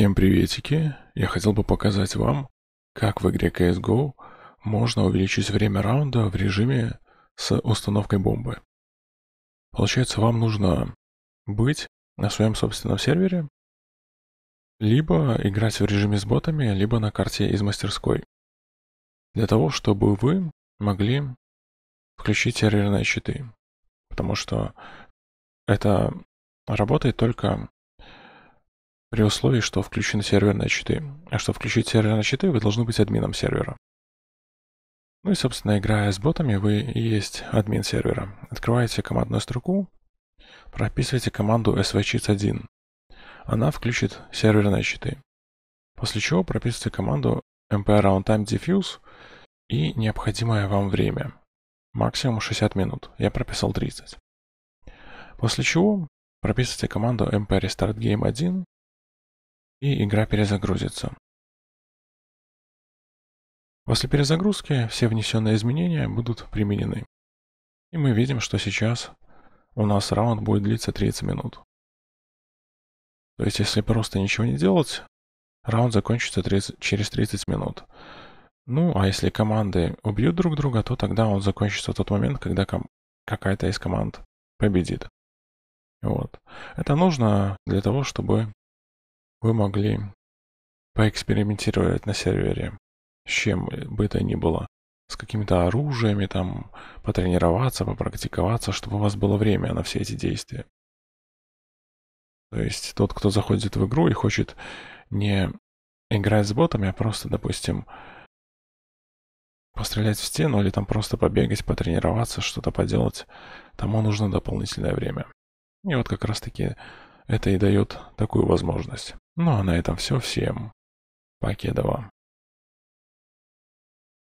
Всем приветики! Я хотел бы показать вам, как в игре CSGO можно увеличить время раунда в режиме с установкой бомбы. Получается, вам нужно быть на своем собственном сервере, либо играть в режиме с ботами, либо на карте из мастерской. Для того, чтобы вы могли включить серверные щиты. Потому что это работает только при условии, что включены серверные на А чтобы включить серверные на вы должны быть админом сервера. Ну и, собственно, играя с ботами, вы и есть админ сервера. Открываете командную строку, прописываете команду svchit1. Она включит серверные щиты. После чего прописываете команду mp roundtime diffuse и необходимое вам время. Максимум 60 минут. Я прописал 30. После чего прописываете команду mp restart game 1 и игра перезагрузится. После перезагрузки все внесенные изменения будут применены. И мы видим, что сейчас у нас раунд будет длиться 30 минут. То есть, если просто ничего не делать, раунд закончится 30, через 30 минут. Ну, а если команды убьют друг друга, то тогда он закончится в тот момент, когда какая-то из команд победит. Вот. Это нужно для того, чтобы вы могли поэкспериментировать на сервере с чем бы то ни было, с какими-то оружиями, там, потренироваться, попрактиковаться, чтобы у вас было время на все эти действия. То есть тот, кто заходит в игру и хочет не играть с ботами, а просто, допустим, пострелять в стену или там просто побегать, потренироваться, что-то поделать, тому нужно дополнительное время. И вот как раз таки это и дает такую возможность. Ну а на этом все всем. Покедова.